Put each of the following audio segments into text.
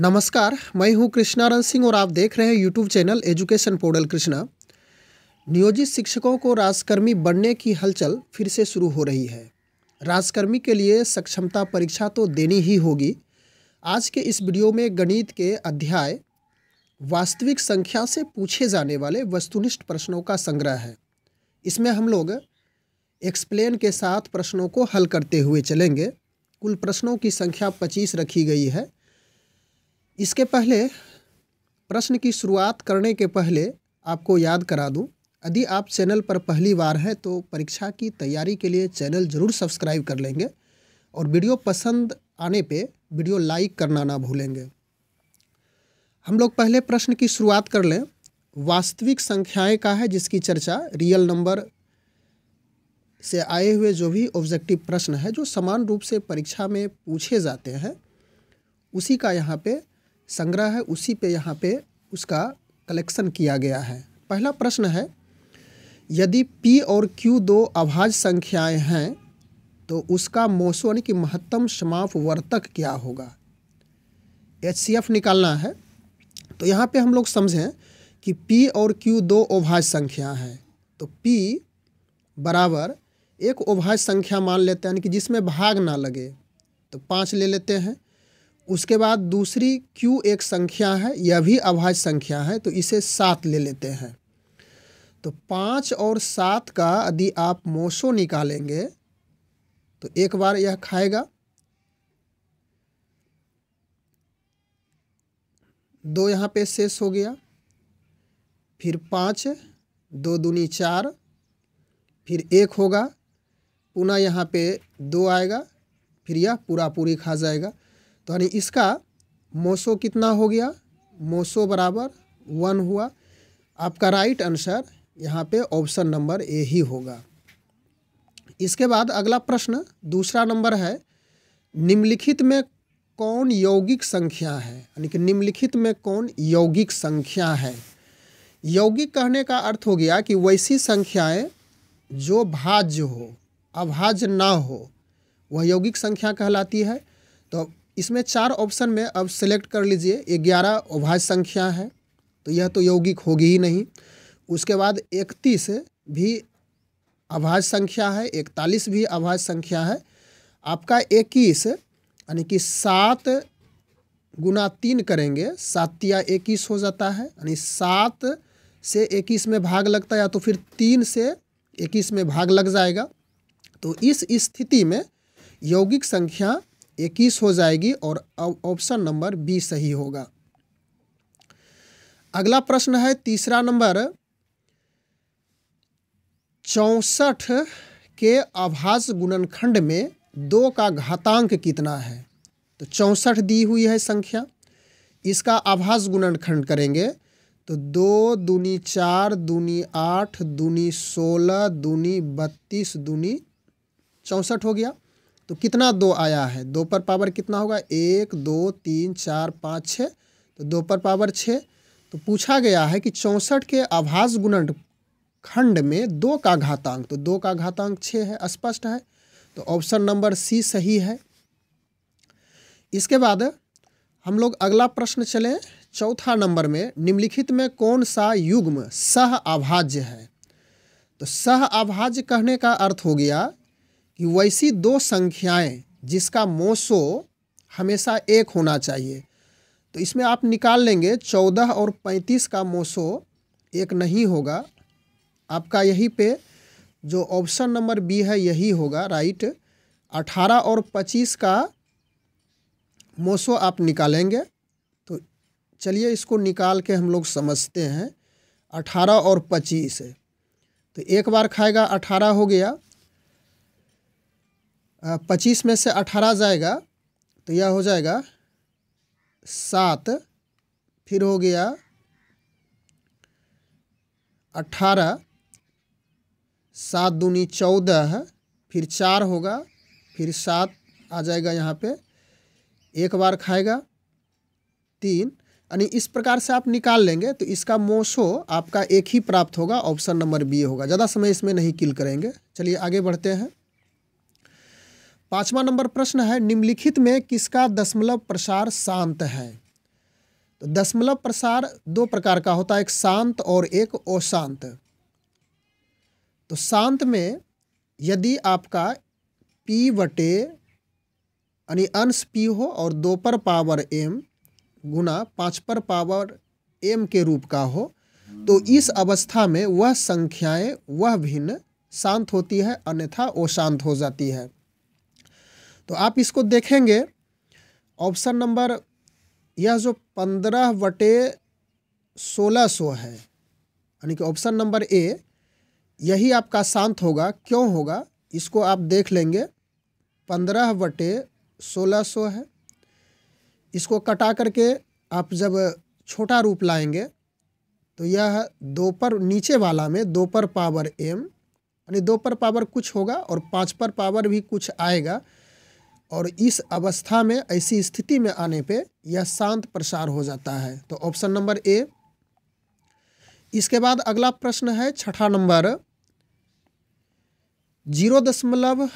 नमस्कार मैं हूं कृष्णारन सिंह और आप देख रहे हैं YouTube channel education portal Krishna नियोजित शिक्षकों को राजकर्मी बनने की हलचल फिर से शुरू हो रही है राजकर्मी के लिए सक्षमता परीक्षा तो देनी ही होगी आज के इस वीडियो में गणित के अध्याय वास्तविक संख्या से पूछे जाने वाले वस्तुनिष्ठ प्रश्नों का संग्रह है इसमें हम लोग एक्सप्लेन के साथ प्रश्नों को हल करते हुए चलेंगे कुल प्रश्नों की संख्या पच्चीस रखी गई है इसके पहले प्रश्न की शुरुआत करने के पहले आपको याद करा दूं यदि आप चैनल पर पहली बार हैं तो परीक्षा की तैयारी के लिए चैनल ज़रूर सब्सक्राइब कर लेंगे और वीडियो पसंद आने पे वीडियो लाइक करना ना भूलेंगे हम लोग पहले प्रश्न की शुरुआत कर लें वास्तविक संख्याएं का है जिसकी चर्चा रियल नंबर से आए हुए जो भी ऑब्जेक्टिव प्रश्न है जो समान रूप से परीक्षा में पूछे जाते हैं उसी का यहाँ पर संग्रह है उसी पे यहाँ पे उसका कलेक्शन किया गया है पहला प्रश्न है यदि पी और क्यू दो अभाज संख्याएं हैं तो उसका मोसो यानी कि महत्तम समाप वर्तक क्या होगा एच सी एफ निकालना है तो यहाँ पे हम लोग समझें कि पी और क्यू दो अभाज संख्या हैं तो पी बराबर एक अभाज संख्या मान लेते हैं यानी कि जिसमें भाग ना लगे तो पाँच ले लेते हैं उसके बाद दूसरी क्यू एक संख्या है यह भी अभाज्य संख्या है तो इसे सात ले लेते हैं तो पाँच और सात का यदि आप मोसो निकालेंगे तो एक बार यह खाएगा दो यहाँ पे शेष हो गया फिर पाँच दो दूनी चार फिर एक होगा पुनः यहाँ पे दो आएगा फिर यह पूरा पूरी खा जाएगा तो यानी इसका मोसो कितना हो गया मोसो बराबर वन हुआ आपका राइट आंसर यहाँ पे ऑप्शन नंबर ए ही होगा इसके बाद अगला प्रश्न दूसरा नंबर है निम्नलिखित में कौन यौगिक संख्या है यानी कि निम्नलिखित में कौन यौगिक संख्या है यौगिक कहने का अर्थ हो गया कि वैसी संख्याएं जो भाज्य हो अभाज्य ना हो वह यौगिक संख्या कहलाती है तो इसमें चार ऑप्शन में अब सेलेक्ट कर लीजिए ये ग्यारह अभाज संख्या है तो यह तो यौगिक होगी ही नहीं उसके बाद इकतीस भी अभाज संख्या है इकतालीस भी अभाज संख्या है आपका इक्कीस यानी कि सात गुना तीन करेंगे सात या इक्कीस हो जाता है यानी सात से इक्कीस में भाग लगता है या तो फिर तीन से इक्कीस में भाग लग जाएगा तो इस स्थिति में यौगिक संख्या इक्कीस हो जाएगी और ऑप्शन नंबर बी सही होगा अगला प्रश्न है तीसरा नंबर चौसठ के आभास गुणनखंड में दो का घातांक कितना है तो चौंसठ दी हुई है संख्या इसका आभास गुणनखंड करेंगे तो दो दूनी चार दूनी आठ दूनी सोलह दूनी बत्तीस दूनी चौंसठ हो गया तो कितना दो आया है दो पर पावर कितना होगा एक दो तीन चार पाँच छः तो दो पर पावर छः तो पूछा गया है कि चौंसठ के आभास गुणन खंड में दो का घातांक तो दो का घातांक छः है स्पष्ट है तो ऑप्शन नंबर सी सही है इसके बाद हम लोग अगला प्रश्न चलें चौथा नंबर में निम्नलिखित में कौन सा युग्म सह अभाज्य है तो सह अभाज्य कहने का अर्थ हो गया कि वैसी दो संख्याएं जिसका मोसो हमेशा एक होना चाहिए तो इसमें आप निकाल लेंगे चौदह और पैंतीस का मोसो एक नहीं होगा आपका यही पे जो ऑप्शन नंबर बी है यही होगा राइट अठारह और पच्चीस का मोसो आप निकालेंगे तो चलिए इसको निकाल के हम लोग समझते हैं अठारह और पच्चीस तो एक बार खाएगा अठारह हो गया पच्चीस में से अठारह जाएगा तो यह हो जाएगा सात फिर हो गया अठारह सात दूनी चौदह फिर चार होगा फिर सात आ जाएगा यहाँ पे एक बार खाएगा तीन यानी इस प्रकार से आप निकाल लेंगे तो इसका मोसो आपका एक ही प्राप्त होगा ऑप्शन नंबर बी होगा ज़्यादा समय इसमें नहीं किल करेंगे चलिए आगे बढ़ते हैं पांचवा नंबर प्रश्न है निम्नलिखित में किसका दशमलव प्रसार शांत है तो दशमलव प्रसार दो प्रकार का होता है एक शांत और एक अशांत तो शांत में यदि आपका पी बटे यानी अंश पी हो और दो पर पावर एम गुना पाँच पर पावर एम के रूप का हो तो इस अवस्था में वह संख्याएं वह भिन्न शांत होती है अन्यथा अशांत हो जाती है तो आप इसको देखेंगे ऑप्शन नंबर यह जो पंद्रह बटे सोलह सौ है यानी कि ऑप्शन नंबर ए यही आपका शांत होगा क्यों होगा इसको आप देख लेंगे पंद्रह बटे सोलह सौ है इसको कटा करके आप जब छोटा रूप लाएंगे तो यह दो पर नीचे वाला में दो पर पावर एम यानी दो पर पावर कुछ होगा और पाँच पर पावर भी कुछ आएगा और इस अवस्था में ऐसी स्थिति में आने पे यह शांत प्रसार हो जाता है तो ऑप्शन नंबर ए इसके बाद अगला प्रश्न है छठा नंबर जीरो दशमलव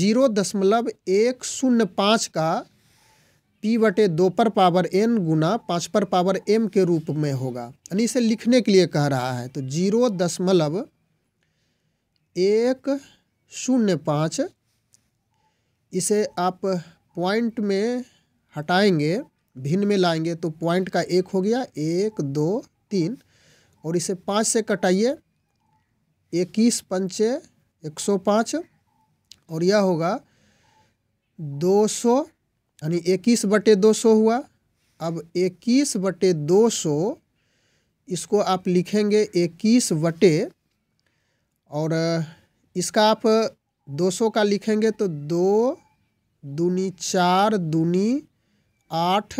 जीरो दशमलव एक शून्य पाँच का पी बटे दो पर पावर एन गुना पाँच पर पावर एम के रूप में होगा यानी इसे लिखने के लिए कह रहा है तो जीरो दशमलव एक शून्य पाँच इसे आप पॉइंट में हटाएंगे भिन्न में लाएंगे तो पॉइंट का एक हो गया एक दो तीन और इसे पाँच से कटाइए इक्कीस पंचे एक सौ पाँच और यह होगा दो सौ यानी इक्कीस बटे दो सौ हुआ अब इक्कीस बटे दो सौ इसको आप लिखेंगे इक्कीस बटे और इसका आप दो सौ का लिखेंगे तो दो दूनी चार दूनी आठ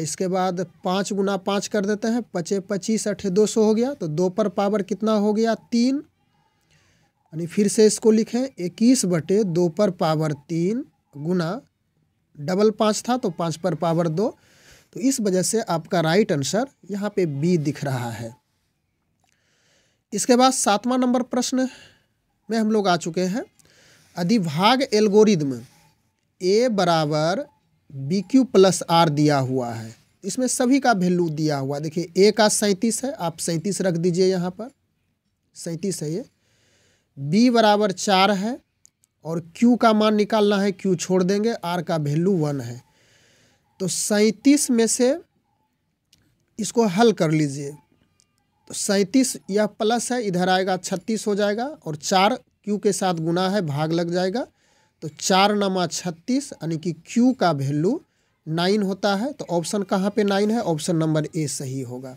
इसके बाद पाँच गुना पाँच कर देते हैं पचे पच्चीस अठे दो सौ हो गया तो दो पर पावर कितना हो गया तीन यानी फिर से इसको लिखें इक्कीस बटे दो पर पावर तीन गुना डबल पाँच था तो पाँच पर पावर दो तो इस वजह से आपका राइट आंसर यहाँ पे बी दिख रहा है इसके बाद सातवां नंबर प्रश्न में हम लोग आ चुके हैं अधिभाग एल्गोरिदम ए बराबर बी क्यू प्लस आर दिया हुआ है इसमें सभी का वैल्यू दिया हुआ देखिए ए का सैंतीस है आप सैंतीस रख दीजिए यहाँ पर सैंतीस है ये बी बराबर चार है और क्यू का मान निकालना है क्यू छोड़ देंगे आर का वैल्यू वन है तो सैंतीस में से इसको हल कर लीजिए तो सैंतीस यह प्लस है इधर आएगा छत्तीस हो जाएगा और चार क्यू के साथ गुना है भाग लग जाएगा तो चार नमा छत्तीस यानी कि क्यू का वैल्यू नाइन होता है तो ऑप्शन कहाँ पे नाइन है ऑप्शन नंबर ए सही होगा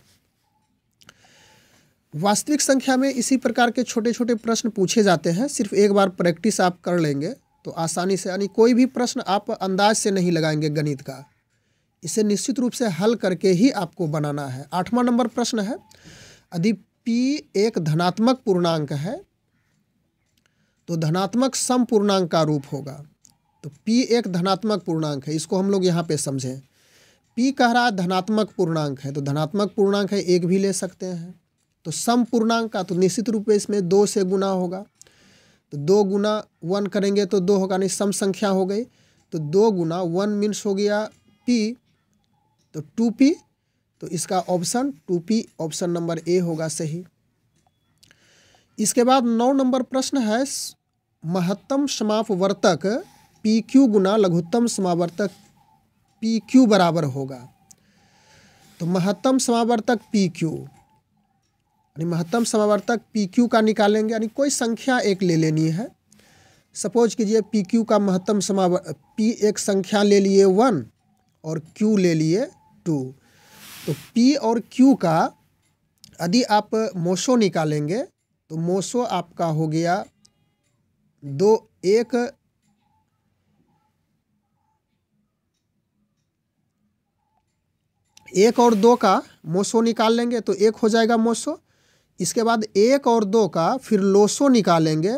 वास्तविक संख्या में इसी प्रकार के छोटे छोटे प्रश्न पूछे जाते हैं सिर्फ एक बार प्रैक्टिस आप कर लेंगे तो आसानी से यानी कोई भी प्रश्न आप अंदाज से नहीं लगाएंगे गणित का इसे निश्चित रूप से हल करके ही आपको बनाना है आठवां नंबर प्रश्न है यदि पी एक धनात्मक पूर्णांक है तो धनात्मक सम पूर्णांक का रूप होगा तो पी एक धनात्मक पूर्णांक है इसको हम लोग यहाँ पे समझें पी कह रहा धनात्मक पूर्णांक है तो धनात्मक पूर्णांक है एक भी ले सकते हैं तो सम पूर्णांक का तो निश्चित रूप से इसमें दो से गुना होगा तो दो गुना वन करेंगे तो दो होगा नहीं सम संख्या हो गई तो दो गुना वन मीन्स हो गया पी तो टू पी तो इसका option two P option number A होगा सही इसके बाद नौ नंबर प्रश्न है महत्तम समापवर्तक पी क्यू गुना लघुत्तम समावर्तक पी क्यू बराबर होगा तो महत्तम समावर्तक पी क्यू यानी महत्तम समावर्तक पी क्यू का निकालेंगे यानी कोई संख्या एक ले लेनी है सपोज कीजिए पी क्यू का महत्तम समावर पी एक संख्या ले लिए वन और क्यू ले लिए टू तो पी और क्यू का यदि आप मोशो निकालेंगे तो मोशो आपका हो गया दो एक एक और दो का मोसो निकाल लेंगे तो एक हो जाएगा मोसो इसके बाद एक और दो का फिर लोसो निकालेंगे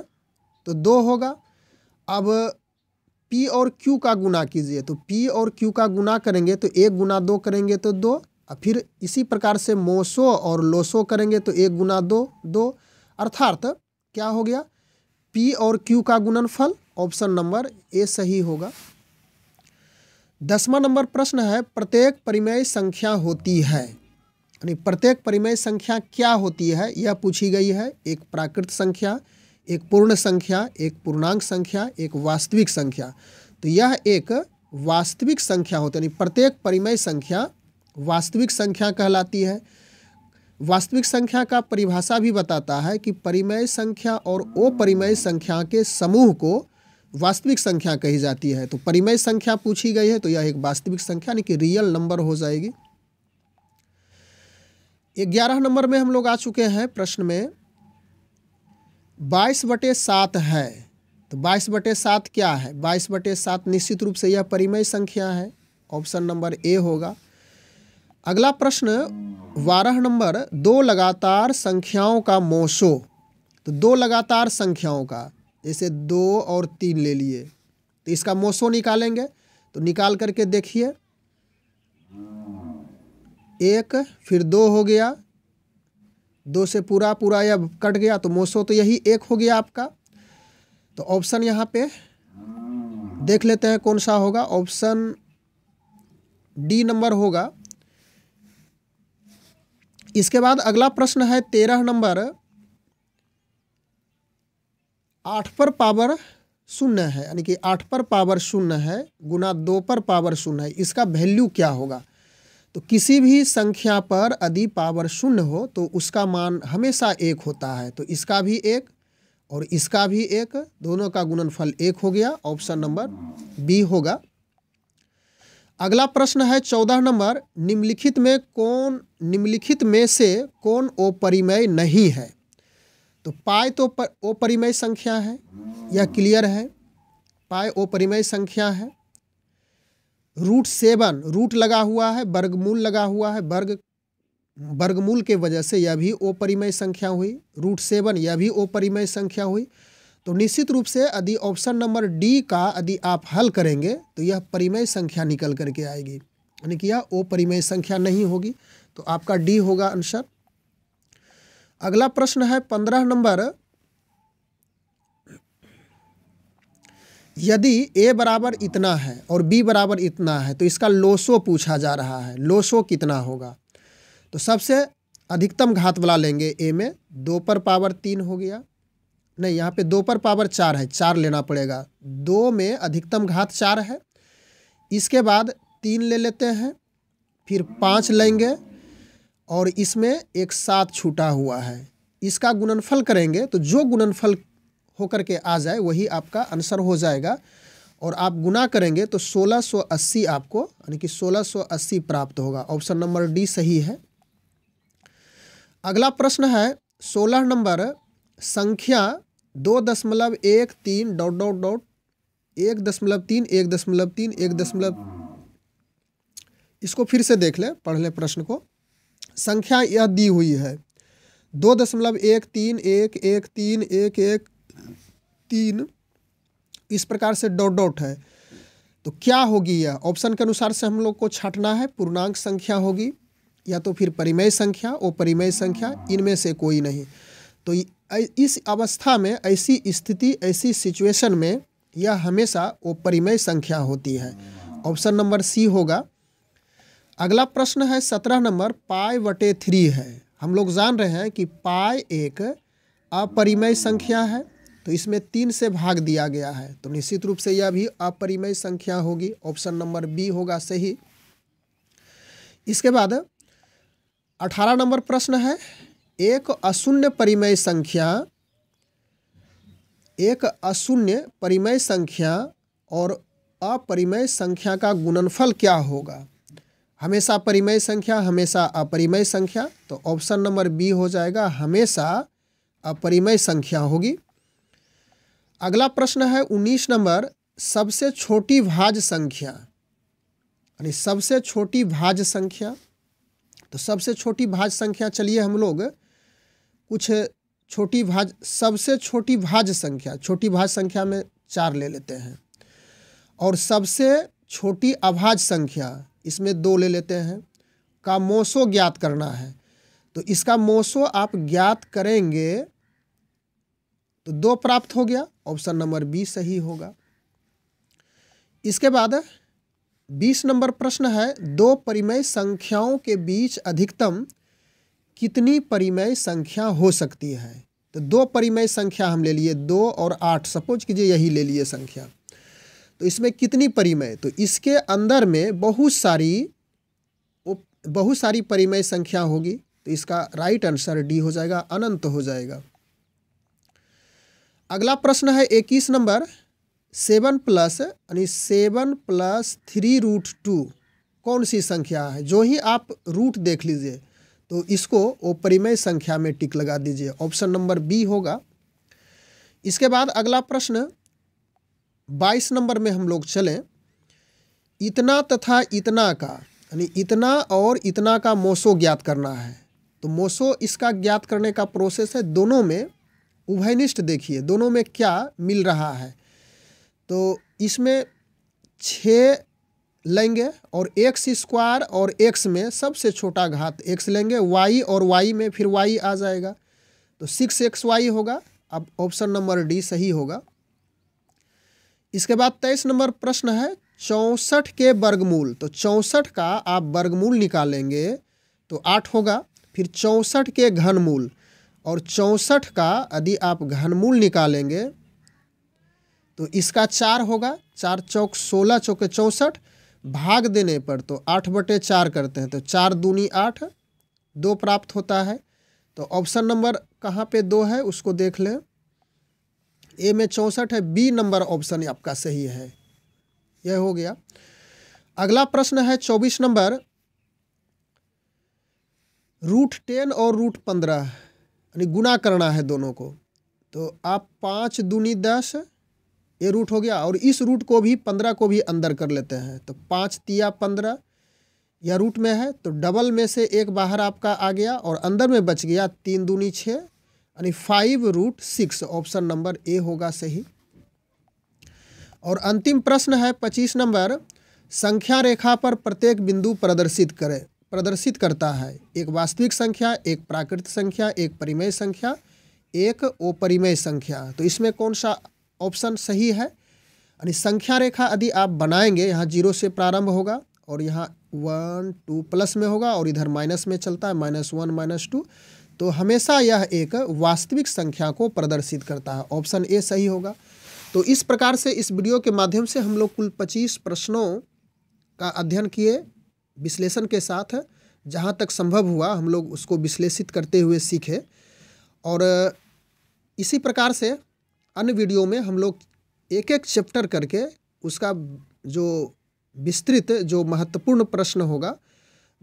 तो दो होगा अब पी और क्यू का गुना कीजिए तो पी और क्यू का गुना करेंगे तो एक गुना दो करेंगे तो दो और फिर इसी प्रकार से मोसो और लोसो करेंगे तो एक गुना दो दो अर्थात क्या हो गया पी और क्यू का गुणनफल ऑप्शन नंबर ए सही होगा दसवां नंबर प्रश्न है प्रत्येक परिमेय संख्या होती है यानी प्रत्येक परिमेय संख्या क्या होती है यह पूछी गई है एक प्राकृत संख्या एक पूर्ण संख्या एक पूर्णांक संख्या एक वास्तविक संख्या तो यह एक वास्तविक संख्या होती है यानी प्रत्येक परिमेय संख्या वास्तविक संख्या कहलाती है वास्तविक संख्या का परिभाषा भी बताता है कि परिमेय संख्या और अपरिमेय संख्या के समूह को वास्तविक संख्या कही जाती है तो परिमेय संख्या पूछी गई है तो यह एक वास्तविक संख्या यानी कि रियल नंबर हो जाएगी ग्यारह नंबर में हम लोग आ चुके हैं प्रश्न में बाईस बटे सात है तो बाईस बटे सात क्या है बाईस बटे सात निश्चित रूप से यह परिमेय संख्या है ऑप्शन नंबर ए होगा अगला प्रश्न बारह नंबर दो लगातार संख्याओं का मोशो तो दो लगातार संख्याओं का जैसे दो और तीन ले लिए तो इसका मोशो निकालेंगे तो निकाल करके देखिए एक फिर दो हो गया दो से पूरा पूरा या कट गया तो मोसो तो यही एक हो गया आपका तो ऑप्शन यहाँ पे देख लेते हैं कौन सा होगा ऑप्शन डी नंबर होगा इसके बाद अगला प्रश्न है तेरह नंबर आठ पर पावर शून्य है यानी कि आठ पर पावर शून्य है गुना दो पर पावर शून्य है इसका वैल्यू क्या होगा तो किसी भी संख्या पर यदि पावर शून्य हो तो उसका मान हमेशा एक होता है तो इसका भी एक और इसका भी एक दोनों का गुणनफल एक हो गया ऑप्शन नंबर बी होगा अगला प्रश्न है चौदह नंबर निम्नलिखित में कौन निम्नलिखित में से कौन ओपरिमय नहीं है तो पाए तो ओपरिमय संख्या है यह क्लियर है पाए ओपरिमय संख्या है रूट सेवन रूट लगा हुआ है वर्गमूल लगा हुआ है वर्ग वर्गमूल के वजह से यह भी ओपरिमय संख्या हुई रूट सेवन यह भी ओपरिमय संख्या हुई तो निश्चित रूप से यदि ऑप्शन नंबर डी का यदि आप हल करेंगे तो यह परिमय संख्या निकल करके आएगी यानी कि यह ओ परिमय संख्या नहीं होगी तो आपका डी होगा आंसर अगला प्रश्न है पंद्रह नंबर यदि ए बराबर इतना है और बी बराबर इतना है तो इसका लोसो पूछा जा रहा है लोसो कितना होगा तो सबसे अधिकतम घात वाला लेंगे ए में दो पर पावर तीन हो गया नहीं यहाँ पे दो पर पावर चार है चार लेना पड़ेगा दो में अधिकतम घात चार है इसके बाद तीन ले लेते हैं फिर पाँच लेंगे और इसमें एक सात छूटा हुआ है इसका गुणनफल करेंगे तो जो गुणनफल होकर के आ जाए वही आपका आंसर हो जाएगा और आप गुना करेंगे तो 1680 आपको यानी कि 1680 प्राप्त होगा ऑप्शन नंबर डी सही है अगला प्रश्न है 16 नंबर संख्या दो दशमलव एक तीन डॉट डॉट डॉट एक दशमलव तीन एक दशमलव तीन एक दशमलव इसको फिर से देख लें पढ़ लें प्रश्न को संख्या यह दी हुई है दो दशमलव एक तीन एक एक तीन एक एक तीन इस प्रकार से डॉट डॉट है तो क्या होगी यह ऑप्शन के अनुसार से हम लोग को छाटना है पूर्णांक संख्या होगी या तो फिर परिमेय संख्या और परिमेय संख्या इनमें से कोई नहीं तो इस अवस्था में ऐसी स्थिति ऐसी सिचुएशन में यह हमेशा वो परिमय संख्या होती है ऑप्शन नंबर सी होगा अगला प्रश्न है सत्रह नंबर पाई वटे थ्री है हम लोग जान रहे हैं कि पाई एक अपरिमय संख्या है तो इसमें तीन से भाग दिया गया है तो निश्चित रूप से यह भी अपरिमय संख्या होगी ऑप्शन नंबर बी होगा सही इसके बाद अठारह नंबर प्रश्न है एक अशून्य परिमय संख्या एक अशून्य परिमय संख्या और अपरिमय संख्या का गुणनफल क्या होगा हमेशा परिमय संख्या हमेशा अपरिमय संख्या तो ऑप्शन नंबर बी हो जाएगा हमेशा अपरिमय संख्या होगी अगला प्रश्न है उन्नीस नंबर सबसे छोटी भाज संख्या यानी सबसे छोटी भाज संख्या तो सबसे छोटी भाज संख्या चलिए हम लोग कुछ छोटी भाज सबसे छोटी भाज संख्या छोटी भाज संख्या में चार ले लेते हैं और सबसे छोटी अभाज संख्या इसमें दो ले लेते हैं का मोसो ज्ञात करना है तो इसका मोसो आप ज्ञात करेंगे तो दो प्राप्त हो गया ऑप्शन नंबर बी सही होगा इसके बाद बीस नंबर प्रश्न है दो परिमेय संख्याओं के बीच अधिकतम कितनी परिमेय संख्या हो सकती है तो दो परिमेय संख्या हम ले लिए दो और आठ सपोज कीजिए यही ले लिए संख्या तो इसमें कितनी परिमेय तो इसके अंदर में बहुत सारी बहुत सारी परिमेय संख्या होगी तो इसका राइट आंसर डी हो जाएगा अनंत हो जाएगा अगला प्रश्न है इक्कीस नंबर सेवन प्लस यानी seven plus three root two कौन सी संख्या है जो ही आप रूट देख लीजिए तो इसको ओपरिमय संख्या में टिक लगा दीजिए ऑप्शन नंबर बी होगा इसके बाद अगला प्रश्न बाईस नंबर में हम लोग चलें इतना तथा इतना का यानी इतना और इतना का मोसो ज्ञात करना है तो मोसो इसका ज्ञात करने का प्रोसेस है दोनों में उभयनिष्ठ देखिए दोनों में क्या मिल रहा है तो इसमें छः लेंगे और एक्स स्क्वायर और एक्स में सबसे छोटा घात एक्स लेंगे वाई और वाई में फिर वाई आ जाएगा तो सिक्स एक्स वाई होगा अब ऑप्शन नंबर डी सही होगा इसके बाद तेईस नंबर प्रश्न है चौंसठ के वर्गमूल तो चौंसठ का आप वर्गमूल निकालेंगे तो आठ होगा फिर चौंसठ के घनमूल और चौंसठ का यदि आप घनमूल निकालेंगे तो इसका चार होगा चार चौक सोलह चौके चौंसठ भाग देने पर तो आठ बटे चार करते हैं तो चार दूनी आठ दो प्राप्त होता है तो ऑप्शन नंबर कहाँ पे दो है उसको देख लें ए में चौंसठ है बी नंबर ऑप्शन आपका सही है यह हो गया अगला प्रश्न है चौबीस नंबर रूट टेन और रूट पंद्रह यानी गुना करना है दोनों को तो आप पाँच दूनी दस ये रूट हो गया और इस रूट को भी पंद्रह को भी अंदर कर लेते हैं तो पाँच तिया पंद्रह यह रूट में है तो डबल में से एक बाहर आपका आ गया और अंदर में बच गया तीन दूनी छः यानी five root six option number A होगा सही और अंतिम प्रश्न है पच्चीस नंबर संख्या रेखा पर प्रत्येक बिंदु प्रदर्शित करे प्रदर्शित करता है एक वास्तविक संख्या एक प्राकृतिक संख्या एक परिमेय संख्या एक ओपरिमेय संख्या तो इसमें कौन सा ऑप्शन सही है यानी संख्या रेखा यदि आप बनाएंगे यहाँ जीरो से प्रारंभ होगा और यहाँ वन टू प्लस में होगा और इधर माइनस में चलता है माइनस वन माइनस टू तो हमेशा यह एक वास्तविक संख्या को प्रदर्शित करता है ऑप्शन ए सही होगा तो इस प्रकार से इस वीडियो के माध्यम से हम लोग कुल पच्चीस प्रश्नों का अध्ययन किए विश्लेषण के साथ जहाँ तक संभव हुआ हम लोग उसको विश्लेषित करते हुए सीखे और इसी प्रकार से अन्य वीडियो में हम लोग एक एक चैप्टर करके उसका जो विस्तृत जो महत्वपूर्ण प्रश्न होगा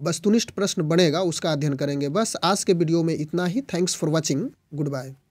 वस्तुनिष्ठ प्रश्न बनेगा उसका अध्ययन करेंगे बस आज के वीडियो में इतना ही thanks for watching good bye